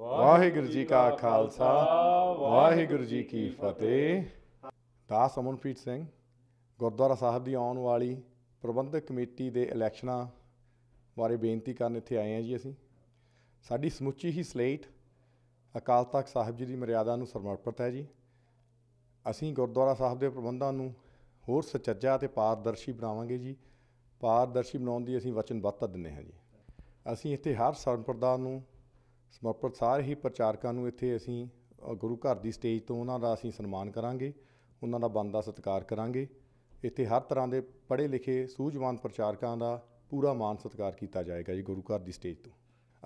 ਵਾਹਿਗੁਰੂ ਜੀ ਕਾ ਖਾਲਸਾ ਵਾਹਿਗੁਰੂ ਜੀ ਕੀ ਫਤਿਹ ਦਾਸ ਅਮਨਪ੍ਰੀਤ ਸਿੰਘ ਗੁਰਦੁਆਰਾ ਸਾਹਿਬ ਦੀ ਆਉਣ ਵਾਲੀ ਪ੍ਰਬੰਧਕ ਕਮੇਟੀ ਦੇ ਇਲੈਕਸ਼ਨਾਂ ਬਾਰੇ ਬੇਨਤੀ ਕਰਨ ਇੱਥੇ ਆਏ ਹਾਂ ਜੀ ਅਸੀਂ ਸਾਡੀ ਸਮੁੱਚੀ ਹੀ ਸਲੇਟ ਅਕਾਲ ਤਖਤ ਸਾਹਿਬ ਜੀ ਦੀ ਮਰਿਆਦਾ ਨੂੰ ਸਮਰਪਿਤ ਹੈ ਜੀ ਅਸੀਂ ਗੁਰਦੁਆਰਾ ਸਾਹਿਬ ਦੇ ਪ੍ਰਬੰਧਾਂ ਨੂੰ ਹੋਰ ਸੱਚਾ ਤੇ ਪਾਰਦਰਸ਼ੀ ਬਣਾਵਾਂਗੇ ਜੀ ਪਾਰਦਰਸ਼ੀ ਬਣਾਉਣ ਦੀ ਅਸੀਂ ਵਚਨਬੱਧਤਾ ਦਿੰਦੇ ਹਾਂ ਜੀ ਅਸੀਂ ਇੱਥੇ ਹਰ ਸੰਪਰਦਾ ਨੂੰ ਸਮਰਪਿਤ ਸਾਰੇ ਹੀ ਪ੍ਰਚਾਰਕਾਂ ਨੂੰ ਇੱਥੇ ਅਸੀਂ ਗੁਰੂ ਘਰ ਦੀ ਸਟੇਜ ਤੋਂ ਉਹਨਾਂ ਦਾ ਅਸੀਂ ਸਨਮਾਨ ਕਰਾਂਗੇ ਉਹਨਾਂ ਦਾ ਬੰਦਾ ਸਤਿਕਾਰ ਕਰਾਂਗੇ ਇੱਥੇ ਹਰ ਤਰ੍ਹਾਂ ਦੇ ਪੜ੍ਹੇ ਲਿਖੇ ਸੂਝਵਾਨ ਪ੍ਰਚਾਰਕਾਂ ਦਾ ਪੂਰਾ ਮਾਨ ਸਤਿਕਾਰ ਕੀਤਾ ਜਾਏਗਾ ਜੀ ਗੁਰੂ ਘਰ ਦੀ ਸਟੇਜ ਤੋਂ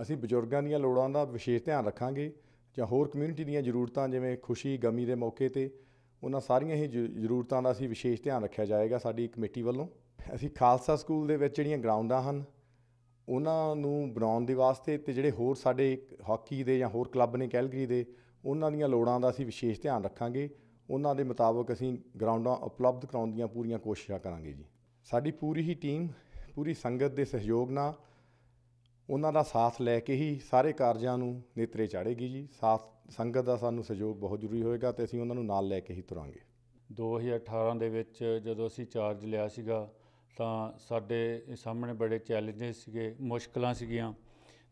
ਅਸੀਂ ਬਜ਼ੁਰਗਾਂ ਦੀਆਂ ਲੋੜਾਂ ਦਾ ਵਿਸ਼ੇਸ਼ ਧਿਆਨ ਰੱਖਾਂਗੇ ਜਾਂ ਹੋਰ ਕਮਿਊਨਿਟੀ ਦੀਆਂ ਜ਼ਰੂਰਤਾਂ ਜਿਵੇਂ ਖੁਸ਼ੀ ਗਮੀ ਦੇ ਮੌਕੇ ਤੇ ਉਹਨਾਂ ਸਾਰੀਆਂ ਹੀ ਜ਼ਰੂਰਤਾਂ ਦਾ ਅਸੀਂ ਵਿਸ਼ੇਸ਼ ਧਿਆਨ ਰੱਖਿਆ ਜਾਏਗਾ ਸਾਡੀ ਕਮੇਟੀ ਵੱਲੋਂ ਅਸੀਂ ਖਾਲਸਾ ਸਕੂਲ ਦੇ ਵਿੱਚ ਜਿਹੜੀਆਂ ਗਰਾਊਂਡਾਂ ਹਨ ਉਹਨਾਂ ਨੂੰ ਬਣਾਉਣ ਦੇ ਵਾਸਤੇ ਤੇ ਜਿਹੜੇ ਹੋਰ ਸਾਡੇ ਹਾਕੀ ਦੇ ਜਾਂ ਹੋਰ ਕਲੱਬ ਨੇ ਕੈਲਗਰੀ ਦੇ ਉਹਨਾਂ ਦੀਆਂ ਲੋੜਾਂ ਦਾ ਅਸੀਂ ਵਿਸ਼ੇਸ਼ ਧਿਆਨ ਰੱਖਾਂਗੇ ਉਹਨਾਂ ਦੇ ਮੁਤਾਬਕ ਅਸੀਂ ਗਰਾਊਂਡਾਂ ਉਪਲਬਧ ਕਰਾਉਣ ਦੀਆਂ ਪੂਰੀਆਂ ਕੋਸ਼ਿਸ਼ਾਂ ਕਰਾਂਗੇ ਜੀ ਸਾਡੀ ਪੂਰੀ ਹੀ ਟੀਮ ਪੂਰੀ ਸੰਗਤ ਦੇ ਸਹਿਯੋਗ ਨਾਲ ਉਹਨਾਂ ਦਾ ਸਾਥ ਲੈ ਕੇ ਹੀ ਸਾਰੇ ਕਾਰਜਾਂ ਨੂੰ ਨੇਤਰੇ ਚਾੜੇਗੀ ਜੀ ਸਾਥ ਸੰਗਤ ਦਾ ਸਾਨੂੰ ਸਹਿਯੋਗ ਬਹੁਤ ਜ਼ਰੂਰੀ ਹੋਏਗਾ ਤੇ ਅਸੀਂ ਉਹਨਾਂ ਨੂੰ ਨਾਲ ਲੈ ਕੇ ਹੀ ਤੁਰਾਂਗੇ 2018 ਦੇ ਵਿੱਚ ਜਦੋਂ ਅਸੀਂ ਚਾਰਜ ਲਿਆ ਸੀਗਾ ਤਾਂ ਸਾਡੇ ਸਾਹਮਣੇ ਬੜੇ ਚੈਲੰਜਸ ਸੀਗੇ ਮੁਸ਼ਕਲਾਂ ਸੀਗੀਆਂ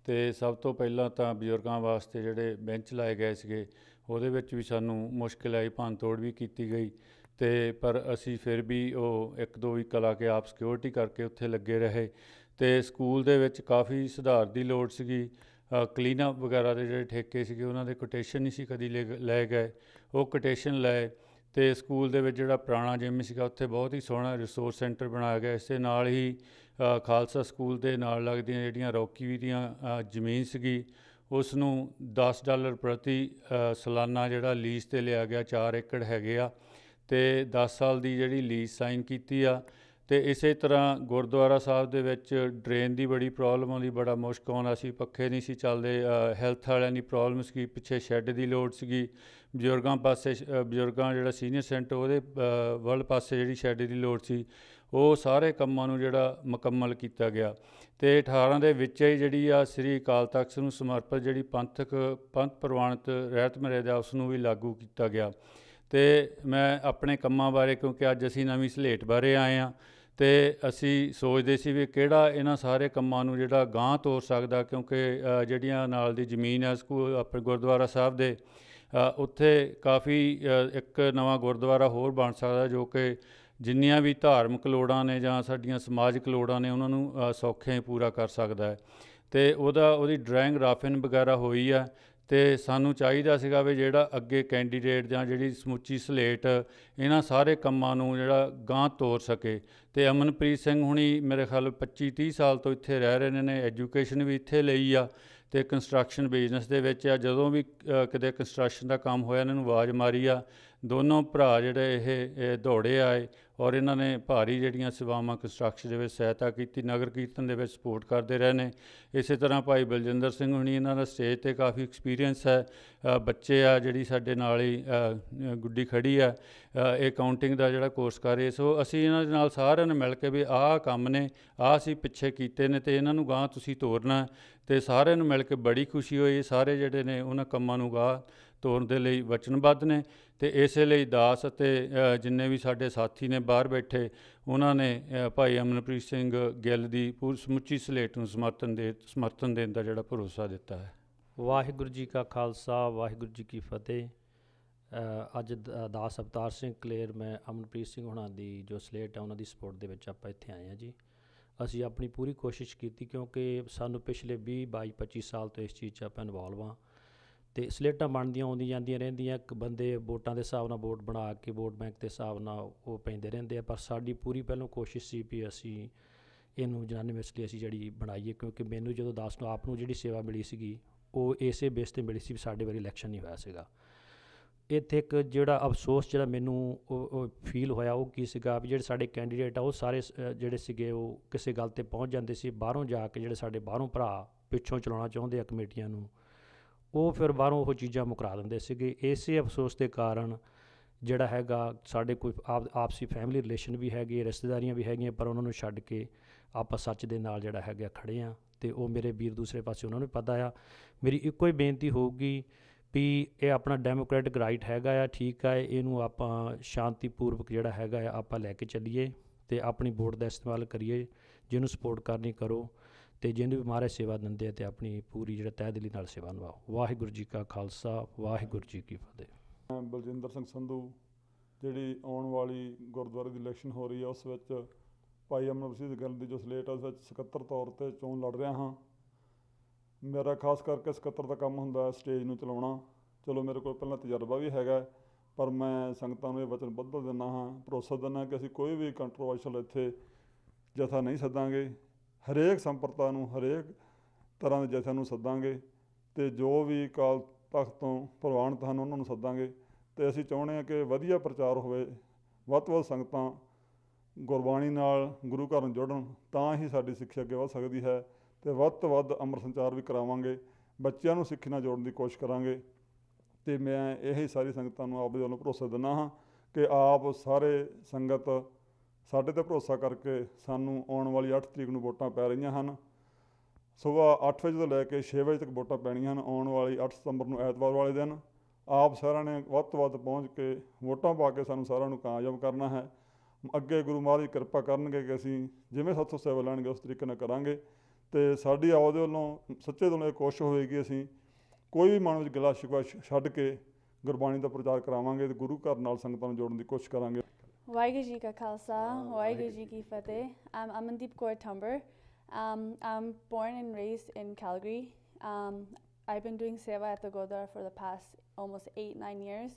ਤੇ ਸਭ ਤੋਂ ਪਹਿਲਾਂ ਤਾਂ ਬਜ਼ੁਰਗਾਂ ਵਾਸਤੇ ਜਿਹੜੇ ਬੈਂਚ ਲਾਏ ਗਏ ਸੀਗੇ ਉਹਦੇ ਵਿੱਚ ਵੀ ਸਾਨੂੰ ਮੁਸ਼ਕਲ ਆਈ ਭੰਨਤੋੜ ਵੀ ਕੀਤੀ ਗਈ ਤੇ ਪਰ ਅਸੀਂ ਫਿਰ ਵੀ ਉਹ ਇੱਕ ਦੋ ਵੀ ਕਲਾ ਕੇ ਆਪ ਸਿਕਿਉਰਿਟੀ ਕਰਕੇ ਉੱਥੇ ਲੱਗੇ ਰਹੇ ਤੇ ਸਕੂਲ ਦੇ ਵਿੱਚ ਕਾਫੀ ਸੁਧਾਰ ਦੀ ਲੋੜ ਸੀਗੀ ਕਲੀਨ ਅਪ ਵਗੈਰਾ ਦੇ ਜਿਹੜੇ ਠੇਕੇ ਸੀਗੇ ਉਹਨਾਂ ਦੇ ਕੋਟੇਸ਼ਨ ਨਹੀਂ ਸੀ ਕਦੀ ਲੈ ਗਏ ਉਹ ਕੋਟੇਸ਼ਨ ਲਏ ਤੇ ਸਕੂਲ ਦੇ ਵਿੱਚ ਜਿਹੜਾ ਪੁਰਾਣਾ ਜਿਮ ਸੀਗਾ ਉੱਥੇ ਬਹੁਤ ਹੀ ਸੋਹਣਾ ਰਿਸੋਰਸ ਸੈਂਟਰ ਬਣਾਇਆ ਗਿਆ ਇਸ ਦੇ ਨਾਲ ਹੀ ਖਾਲਸਾ ਸਕੂਲ ਦੇ ਨਾਲ ਲੱਗਦੀਆਂ ਜਿਹੜੀਆਂ ਵੀ ਦੀਆਂ ਜ਼ਮੀਨ ਸੀਗੀ ਉਸ ਨੂੰ 10 ਡਾਲਰ ਪ੍ਰਤੀ ਸਾਲਾਨਾ ਜਿਹੜਾ ਲੀਜ਼ ਤੇ ਲਿਆ ਗਿਆ 4 ਏਕੜ ਹੈਗੇ ਆ ਤੇ 10 ਸਾਲ ਦੀ ਜਿਹੜੀ ਲੀਜ਼ ਸਾਈਨ ਕੀਤੀ ਆ ਤੇ ਇਸੇ ਤਰ੍ਹਾਂ ਗੁਰਦੁਆਰਾ ਸਾਹਿਬ ਦੇ ਵਿੱਚ ਡਰੇਨ ਦੀ ਬੜੀ ਪ੍ਰੋਬਲਮ ਆਉਂਦੀ ਬੜਾ ਮੁਸ਼ਕ ਆਉਂਦਾ ਸੀ ਪੱਖੇ ਨਹੀਂ ਸੀ ਚੱਲਦੇ ਹੈਲਥ ਵਾਲਿਆਂ ਦੀ ਪ੍ਰੋਬਲਮ ਸੀ ਪਿੱਛੇ ਸ਼ੈੱਡ ਦੀ ਲੋੜ ਸੀਗੀ ਬਜ਼ੁਰਗਾਂ ਪਾਸੇ ਬਜ਼ੁਰਗਾਂ ਜਿਹੜਾ ਸੀਨੀਅਰ ਸੈਂਟਰ ਉਹਦੇ ਵੱਲ ਪਾਸੇ ਜਿਹੜੀ ਸ਼ੈੱਡ ਦੀ ਲੋੜ ਸੀ ਉਹ ਸਾਰੇ ਕੰਮਾਂ ਨੂੰ ਜਿਹੜਾ ਮੁਕੰਮਲ ਕੀਤਾ ਗਿਆ ਤੇ 18 ਦੇ ਵਿੱਚ ਹੀ ਜਿਹੜੀ ਆ ਸ੍ਰੀ ਅਕਾਲ ਤਖਤ ਨੂੰ ਸਮਰਪਿਤ ਜਿਹੜੀ ਪੰਥਕ ਪੰਥ ਪ੍ਰਵਾਨਿਤ ਰਹਿਤ ਮਰਿਆਦਾ ਉਸ ਨੂੰ ਵੀ ਲਾਗੂ ਕੀਤਾ ਗਿਆ ਤੇ ਮੈਂ ਆਪਣੇ ਕੰਮਾਂ ਬਾਰੇ ਕਿਉਂਕਿ ਅੱਜ ਅਸੀਂ ਨਵੀਂ ਸਲੇਟ ਬਾਰੇ ਆਏ ਆ ਤੇ ਅਸੀਂ ਸੋਚਦੇ ਸੀ ਵੀ ਕਿਹੜਾ ਇਹਨਾਂ ਸਾਰੇ ਕੰਮਾਂ ਨੂੰ ਜਿਹੜਾ ਗਾਂ ਤੋਰ ਸਕਦਾ ਕਿਉਂਕਿ ਜਿਹੜੀਆਂ ਨਾਲ ਦੀ ਜ਼ਮੀਨ ਹੈ ਸਕੂਲ ਆਪਣੇ ਗੁਰਦੁਆਰਾ ਸਾਹਿਬ ਦੇ ਉੱਥੇ ਕਾਫੀ ਇੱਕ ਨਵਾਂ ਗੁਰਦੁਆਰਾ ਹੋਰ ਬਣ ਸਕਦਾ ਜੋ ਕਿ ਜਿੰਨੀਆਂ ਵੀ ਧਾਰਮਿਕ ਲੋੜਾਂ ਨੇ ਜਾਂ ਸਾਡੀਆਂ ਸਮਾਜਿਕ ਲੋੜਾਂ ਨੇ ਉਹਨਾਂ ਨੂੰ ਸੌਖੇ ਹੀ ਪੂਰਾ ਕਰ ਸਕਦਾ ਹੈ ਤੇ ਉਹਦਾ ਉਹਦੀ ਡਰਾਇੰਗ ਰਾਫਿਨ ਵਗੈਰਾ ਹੋਈ ਆ ਤੇ ਸਾਨੂੰ ਚਾਹੀਦਾ ਸੀਗਾ ਵੀ ਜਿਹੜਾ ਅੱਗੇ ਕੈਂਡੀਡੇਟ ਜਾਂ ਜਿਹੜੀ ਸਮੁੱਚੀ ਸਲੇਟ ਇਹਨਾਂ ਸਾਰੇ ਕੰਮਾਂ ਨੂੰ ਜਿਹੜਾ ਗਾਂ ਤੋਰ ਸਕੇ ਤੇ ਅਮਨਪ੍ਰੀਤ ਸਿੰਘ ਹੁਣੀ ਮੇਰੇ ਖਿਆਲ 25 30 ਸਾਲ ਤੋਂ ਇੱਥੇ ਰਹਿ ਰਹੇ ਨੇ ਐਜੂਕੇਸ਼ਨ ਵੀ ਇੱਥੇ ਲਈ ਆ ਤੇ ਕੰਸਟਰਕਸ਼ਨ ਬਿਜ਼ਨਸ ਦੇ ਵਿੱਚ ਆ ਜਦੋਂ ਵੀ ਕਿਤੇ ਕੰਸਟਰਕਸ਼ਨ ਦਾ ਕੰਮ ਹੋਇਆ ਇਹਨਾਂ ਨੂੰ ਆਵਾਜ਼ ਮਾਰੀ ਆ ਦੋਨੋਂ ਭਰਾ ਜਿਹੜੇ ਇਹ ਦੌੜੇ ਆਏ ਔਰ ਇਹਨਾਂ ਨੇ ਭਾਰੀ ਜਿਹੜੀਆਂ ਸੇਵਾਵਾਂ ਕੰਸਟਰਕਸ਼ਨ ਦੇ ਵਿੱਚ ਸਹਾਇਤਾ ਕੀਤੀ ਨਗਰ ਕੀਰਤਨ ਦੇ ਵਿੱਚ ਸਪੋਰਟ ਕਰਦੇ ਰਹੇ ਨੇ ਇਸੇ ਤਰ੍ਹਾਂ ਭਾਈ ਬਲਜਿੰਦਰ ਸਿੰਘ ਹੁਣੀ ਇਹਨਾਂ ਦਾ ਸਟੇਜ ਤੇ ਕਾਫੀ ਐਕਸਪੀਰੀਅੰਸ ਹੈ ਬੱਚੇ ਆ ਜਿਹੜੀ ਸਾਡੇ ਨਾਲ ਹੀ ਗੁੱਡੀ ਖੜੀ ਆ ਇਹ ਕਾਊਂਟਿੰਗ ਦਾ ਜਿਹੜਾ ਕੋਰਸ ਕਰ ਰਹੇ ਸੋ ਅਸੀਂ ਇਹਨਾਂ ਦੇ ਨਾਲ ਸਾਰਿਆਂ ਨੇ ਮਿਲ ਕੇ ਵੀ ਆਹ ਕੰਮ ਨੇ ਆਹ ਅਸੀਂ ਪਿੱਛੇ ਕੀਤੇ ਨੇ ਤੇ ਇਹਨਾਂ ਨੂੰ ਗਾਂ ਤੁਸੀਂ ਤੋਰਨਾ ਤੇ ਸਾਰਿਆਂ ਨੂੰ ਮਿਲ ਕੇ ਬੜੀ ਖੁਸ਼ੀ ਹੋਈ ਸਾਰੇ ਜਿਹੜੇ ਨੇ ਉਹਨਾਂ ਕੰਮਾਂ ਨੂੰ ਗਾਂ ਤੋਰਨ ਦੇ ਲਈ ਵਚਨਬੱਧ ਨੇ ਤੇ ਇਸੇ ਲਈ ਦਾਸ ਅਤੇ ਜਿੰਨੇ ਵੀ ਸਾਡੇ ਸਾਥੀ ਨੇ ਬਾਹਰ ਬੈਠੇ ਉਹਨਾਂ ਨੇ ਭਾਈ ਅਮਨਪ੍ਰੀਤ ਸਿੰਘ ਗਿੱਲ ਦੀ ਪੂਰ ਸਮੁੱਚੀ ਸਲੇਟ ਨੂੰ ਸਮਰਥਨ ਦੇ ਸਮਰਥਨ ਦੇਣ ਦਾ ਜਿਹੜਾ ਭਰੋਸਾ ਦਿੱਤਾ ਹੈ ਵਾਹਿਗੁਰੂ ਜੀ ਕਾ ਖਾਲਸਾ ਵਾਹਿਗੁਰੂ ਜੀ ਕੀ ਫਤਿਹ ਅੱਜ ਦਾਸ ਅਵਤਾਰ ਸਿੰਘ ਕਲੇਰ ਮੈਂ ਅਮਨਪ੍ਰੀਤ ਸਿੰਘ ਹੁਣਾਂ ਦੀ ਜੋ ਸਲੇਟ ਹੈ ਉਹਨਾਂ ਦੀ ਸਪੋਰਟ ਦੇ ਵਿੱਚ ਆਪਾਂ ਇੱਥੇ ਆਏ ਹਾਂ ਜੀ ਅਸੀਂ ਆਪਣੀ ਪੂਰੀ ਕੋਸ਼ਿਸ਼ ਕੀਤੀ ਕਿਉਂਕਿ ਸਾਨੂੰ ਪਿਛਲੇ 20 22 25 ਸਾਲ ਤੋਂ ਇਸ ਚੀਜ਼ 'ਚ ਆਪਾਂ ਇਨਵੋਲਵ ਆ ਤੇ ਸਲੇਟਾਂ ਬਣਦੀਆਂ ਆਉਂਦੀਆਂ ਜਾਂਦੀਆਂ ਰਹਿੰਦੀਆਂ ਇੱਕ ਬੰਦੇ ਵੋਟਾਂ ਦੇ ਹਿਸਾਬ ਨਾਲ ਵੋਟ ਬਣਾ ਕੇ ਵੋਟ ਬੈਂਕ ਦੇ ਹਿਸਾਬ ਨਾਲ ਉਹ ਪੈਂਦੇ ਰਹਿੰਦੇ ਆ ਪਰ ਸਾਡੀ ਪੂਰੀ ਪਹਿਲੋਂ ਕੋਸ਼ਿਸ਼ ਸੀ ਵੀ ਅਸੀਂ ਇਹਨੂੰ ਜਨਾਨੀ ਮਿਸਲੀ ਅਸੀਂ ਜਿਹੜੀ ਬਣਾਈਏ ਕਿਉਂਕਿ ਮੈਨੂੰ ਜਦੋਂ ਦਾਸ ਨੂੰ ਆਪ ਨੂੰ ਜਿਹੜੀ ਸੇਵਾ ਮਿਲੀ ਸੀਗੀ ਉਹ ਇਸੇ ਬੇਸ ਤੇ ਮਿਲੀ ਸੀ ਵੀ ਸਾਡੇ ਵਾਰੀ ਇਲੈਕਸ਼ਨ ਨਹੀਂ ਹੋਇਆ ਸੀਗਾ ਇੱਥੇ ਇੱਕ ਜਿਹੜਾ ਅਫਸੋਸ ਜਿਹੜਾ ਮੈਨੂੰ ਫੀਲ ਹੋਇਆ ਉਹ ਕੀ ਸੀਗਾ ਵੀ ਜਿਹੜੇ ਸਾਡੇ ਕੈਂਡੀਡੇਟ ਆ ਉਹ ਸਾਰੇ ਜਿਹੜੇ ਸੀਗੇ ਉਹ ਕਿਸੇ ਗੱਲ ਤੇ ਪਹੁੰਚ ਜਾਂਦੇ ਸੀ ਬਾਹਰੋਂ ਜਾ ਕੇ ਜਿਹੜੇ ਸਾਡੇ ਬਾਹਰੋਂ ਭਰਾ ਪਿੱਛੋਂ ਚਲਾਉਣਾ ਚਾਹੁੰਦੇ ਆ ਕਮੇਟੀਆਂ ਨੂੰ ਉਹ ਫਿਰ ਬਾਹਰੋਂ ਉਹ ਚੀਜ਼ਾਂ ਮੁਕਰਾ ਦਿੰਦੇ ਸੀਗੇ ਇਸੇ ਅਫਸੋਸ ਦੇ ਕਾਰਨ ਜਿਹੜਾ ਹੈਗਾ ਸਾਡੇ ਕੋਈ ਆਪਸੀ ਫੈਮਿਲੀ ਰਿਲੇਸ਼ਨ ਵੀ ਹੈਗੇ ਰਿਸ਼ਤੇਦਾਰੀਆਂ ਵੀ ਹੈਗੀਆਂ ਪਰ ਉਹਨਾਂ ਨੂੰ ਛੱਡ ਕੇ ਆਪਾਂ ਸੱਚ ਦੇ ਨਾਲ ਜਿਹੜਾ ਹੈਗਾ ਖੜੇ ਆ ਤੇ ਉਹ ਮੇਰੇ ਵੀਰ ਦੂਸਰੇ ਪਾਸੇ ਉਹਨਾਂ ਨੂੰ ਪਤਾ ਆ ਮੇਰੀ ਇੱਕੋ ਹੀ ਬੇਨਤੀ ਹੋਊਗੀ ਵੀ ਇਹ ਆਪਣਾ ਡੈਮੋਕ੍ਰੈਟਿਕ ਰਾਈਟ ਹੈਗਾ ਆ ਠੀਕ ਆ ਇਹਨੂੰ ਆਪਾਂ ਸ਼ਾਂਤੀਪੂਰਵਕ ਜਿਹੜਾ ਹੈਗਾ ਆ ਆਪਾਂ ਲੈ ਕੇ ਚੱਲੀਏ ਤੇ ਆਪਣੀ ਵੋਟ ਦਾ ਇਸਤੇਮਾਲ ਕਰੀਏ ਜਿਹਨੂੰ ਸਪੋਰਟ ਕਰਨੀ ਕਰੋ ਤੇ ਜਿਹਨੂੰ ਵੀ ਮਾਰੇ ਸੇਵਾ ਦਿੰਦੇ ਆ ਤੇ ਆਪਣੀ ਪੂਰੀ ਜਿਹੜਾ ਤਹਿ ਦਿਲੀ ਨਾਲ ਸੇਵਾ ਨਿਭਾਓ ਵਾਹਿਗੁਰੂ ਜੀ ਕਾ ਖਾਲਸਾ ਵਾਹਿਗੁਰੂ ਜੀ ਕੀ ਫਤਿਹ ਬਲਜਿੰਦਰ ਸਿੰਘ ਸੰਧੂ ਜਿਹੜੀ ਆਉਣ ਵਾਲੀ ਗੁਰਦੁਆਰੇ ਦੀ ਇਲੈਕਸ਼ਨ ਹੋ ਰਹੀ ਆ ਉਸ ਵਿੱਚ ਭਾਈ ਅਮਰਵਸੀਦ ਗੱਲ ਦੀ ਜੋ ਸਲੇਟ ਆ ਉਸ ਵਿੱਚ 77 ਤੌਰ ਤੇ ਚੋਣ ਲੜ ਰਿਹਾ ਹਾਂ ਮੇਰਾ ਖਾਸ ਕਰਕੇ ਸਕੱਤਰ ਦਾ ਕੰਮ ਹੁੰਦਾ ਹੈ ਸਟੇਜ ਨੂੰ ਚਲਾਉਣਾ ਚਲੋ ਮੇਰੇ ਕੋਲ ਪਹਿਲਾਂ ਤਜਰਬਾ ਵੀ ਹੈਗਾ ਪਰ ਮੈਂ ਸੰਗਤਾਂ ਨੂੰ ਇਹ ਵਚਨ ਬੱਧ ਦਿੰਦਾ ਹਾਂ ਭਰੋਸਾ ਦਿੰਦਾ ਕਿ ਅਸੀਂ ਕੋਈ ਵੀ ਕੰਟਰੋਵਰਸ਼ਲ ਇੱਥੇ ਜਥਾ ਨਹੀਂ ਸੱਦਾਂਗੇ ਹਰੇਕ ਸੰਪਰਤਾ ਨੂੰ ਹਰੇਕ ਤਰ੍ਹਾਂ ਦੇ ਜਥਿਆਂ ਨੂੰ ਸੱਦਾਂਗੇ ਤੇ ਜੋ ਵੀ ਕਾਲ ਤਖਤ ਤੋਂ ਪ੍ਰਵਾਨਤ ਹਨ ਉਹਨਾਂ ਨੂੰ ਸੱਦਾਂਗੇ ਤੇ ਅਸੀਂ ਚਾਹੁੰਦੇ ਹਾਂ ਕਿ ਵਧੀਆ ਪ੍ਰਚਾਰ ਹੋਵੇ ਵੱਧ ਵੱਧ ਸੰਗਤਾਂ ਗੁਰਬਾਣੀ ਨਾਲ ਗੁਰੂ ਘਰ ਨੂੰ ਜੁੜਨ ਤਾਂ ਹੀ ਸਾਡੀ ਸਿੱਖਿਆ ਅੱਗੇ ਵਧ ਸਕਦੀ ਹੈ ਤੇ ਵੱਧ ਤੋਂ ਵੱਧ ਅਮਰ ਸੰਚਾਰ ਵੀ ਕਰਾਵਾਂਗੇ ਬੱਚਿਆਂ ਨੂੰ ਸਿੱਖੀ ਨਾਲ ਜੋੜਨ ਦੀ ਕੋਸ਼ਿਸ਼ ਕਰਾਂਗੇ ਤੇ ਮੈਂ ਇਹ ਸਾਰੀ ਸੰਗਤਾਂ ਨੂੰ ਆਪ ਦੇ ਵੱਲੋਂ ਭਰੋਸਾ ਦਿੰਦਾ ਹਾਂ ਕਿ ਆਪ ਸਾਰੇ ਸੰਗਤ ਸਾਡੇ ਤੇ ਭਰੋਸਾ ਕਰਕੇ ਸਾਨੂੰ ਆਉਣ ਵਾਲੀ 8 ਤਰੀਕ ਨੂੰ ਵੋਟਾਂ ਪੈ ਰਹੀਆਂ ਹਨ ਸਵੇਰ 8 ਵਜੇ ਤੋਂ ਲੈ ਕੇ 6 ਵਜੇ ਤੱਕ ਵੋਟਾਂ ਪੈਣੀਆਂ ਹਨ ਆਉਣ ਵਾਲੀ 8 ਸਤੰਬਰ ਨੂੰ ਐਤਵਾਰ ਵਾਲੇ ਦਿਨ ਆਪ ਸਾਰਿਆਂ ਨੇ ਵੱਧ ਤੋਂ ਵੱਧ ਪਹੁੰਚ ਕੇ ਵੋਟਾਂ ਪਾ ਕੇ ਸਾਨੂੰ ਸਾਰਿਆਂ ਨੂੰ ਕਾਮਯਾਬ ਕਰਨਾ ਹੈ ਅੱਗੇ ਗੁਰੂ ਮਹਾਰਾਜ ਕਿਰਪਾ ਕਰਨਗੇ ਕਿ ਅਸੀਂ ਜਿਵੇਂ ਸਾਥੋਂ ਸੇਵਾ ਲੈਣਗੇ ਉਸ ਤਰੀਕੇ ਨਾਲ ਕਰਾਂਗੇ ਤੇ ਸਾਡੀ ਆਵਾਜ਼ ਵੱਲੋਂ ਸੱਚੇ ਦਿਲੋਂ ਇਹ ਕੋਸ਼ਿਸ਼ ਹੋਏਗੀ ਅਸੀਂ ਕੋਈ ਵੀ ਮਨ ਵਿੱਚ ਗਲਾ ਸ਼ਿਕਵਾ ਛੱਡ ਕੇ ਗੁਰਬਾਣੀ ਦਾ ਪ੍ਰਚਾਰ ਕਰਾਵਾਂਗੇ ਤੇ ਗੁਰੂ ਘਰ ਨਾਲ ਸੰਗਤਾਂ ਨੂੰ ਜੋੜਨ ਦੀ ਕੋਸ਼ਿਸ਼ ਕਰਾਂਗੇ ਵਾਹਿਗੁਰੂ ਜੀ ਕਾ ਖਾਲਸਾ ਵਾਹਿਗੁਰੂ ਜੀ ਕੀ ਫਤਿਹ I'm Amandeep Kaur Tumber I'm I'm born and raised in Calgary um I been doing seva at the Gurdwara for the past almost 8 9 years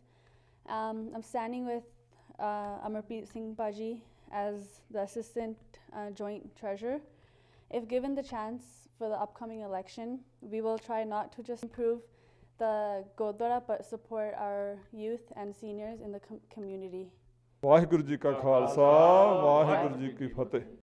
I'm I'm standing with Amarpreet Singh Baji as the assistant joint treasurer If given the chance for the upcoming election, we will try not to just improve the Godora but support our youth and seniors in the com community.